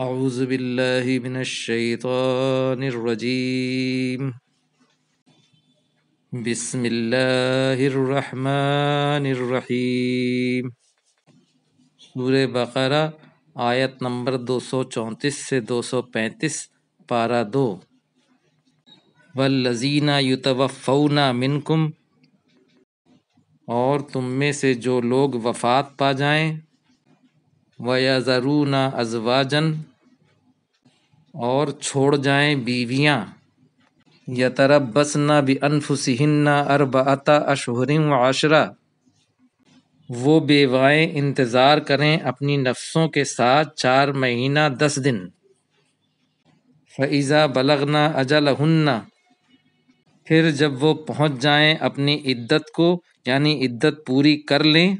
أعوذ بالله من الشيطان الرجيم بسم الله الرحمन الرحيم सूर्य बकरा आयत नंबर 234 से 235 पारा दो वल्लजीना युतवफ़ना मिनकुम और तुम में से जो लोग वफ़ात पा जाएं ना अजवाजन और छोड़ जाएं बीवियां यतरबसना भी अनफुसन्ना अरबता अशहरिम अशहरिंग आशरा वो बेवाएँ इंतज़ार करें अपनी नफ्सों के साथ चार महीना दस दिन फ़ैज़ा बलगना अजल हन्ना फिर जब वो पहुँच जाएँ अपनी इद्दत को यानी इद्दत पूरी कर लें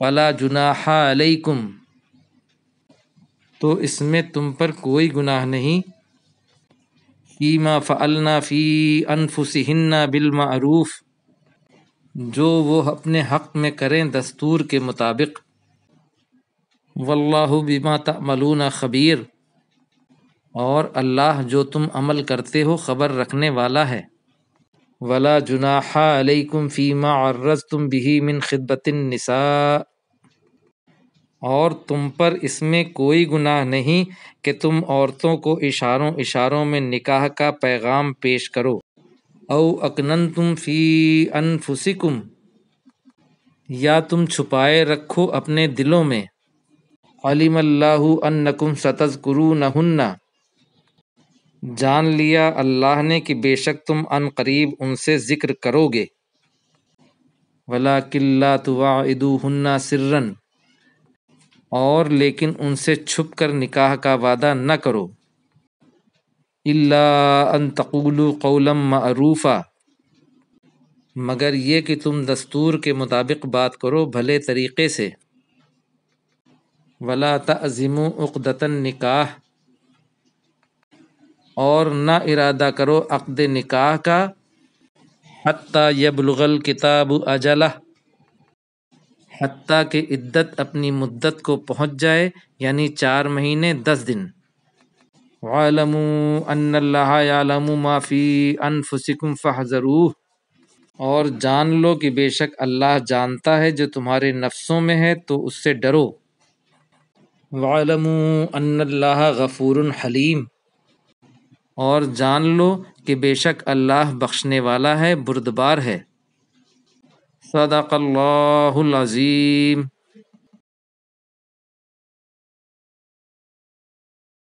फ़ला जुनाहा अलैकुम तो इसमें तुम पर कोई गुनाह नहीं फ़ीमा फ़अलना फ़ी अनफुसहन्ना बिलमरूफ़ जो वो अपने हक़ में करें दस्तूर के मुताबिक वल्लाहु बिमा तमलून ख़बीर और अल्लाह जो तुम अमल करते हो ख़बर रखने वाला है वला जुनाहा अलैकुम फ़ीमा अर्रज़ तुम बिही मिन खिदबतिन निसा और तुम पर इसमें कोई गुनाह नहीं कि तुम औरतों को इशारों इशारों में निकाह का पैगाम पेश करो औ अकनन तुम फ़ी अनफुसिकुम या तुम छुपाए रखो अपने दिलों में अलीमल्लाहु अन्नकुम सतजकुरु नहुन्ना जान लिया अल्लाह ने कि बेशक तुम करीब उनसे ज़िक्र करोगे वला किल्ला तुवा इदू हन्ना सिर्रन और लेकिन उनसे छुप कर निकाह का वादा न करो अल्लातकूल कौलम मरूफ़ा मगर ये कि तुम दस्तूर के मुताबिक बात करो भले तरीक़े से वला तज़िम उकदता निकाह और ना इरादा करो अक़द निकाह का हत्ता यबलगल किताब अजला हती कि इद्दत अपनी मुद्दत को पहुँच जाए यानी चार महीने दस दिन वालमू माफ़ी अनफुसिकुम फ़हज़रू और जान लो कि बेशक अल्लाह जानता है जो तुम्हारे नफ्सों में है तो उससे डरो वालमू अन्नल्लाह गफ़ूर हलीम और जान लो कि बेशक अल्लाह बख्शने वाला है बुरदबार है صدق الله العظيم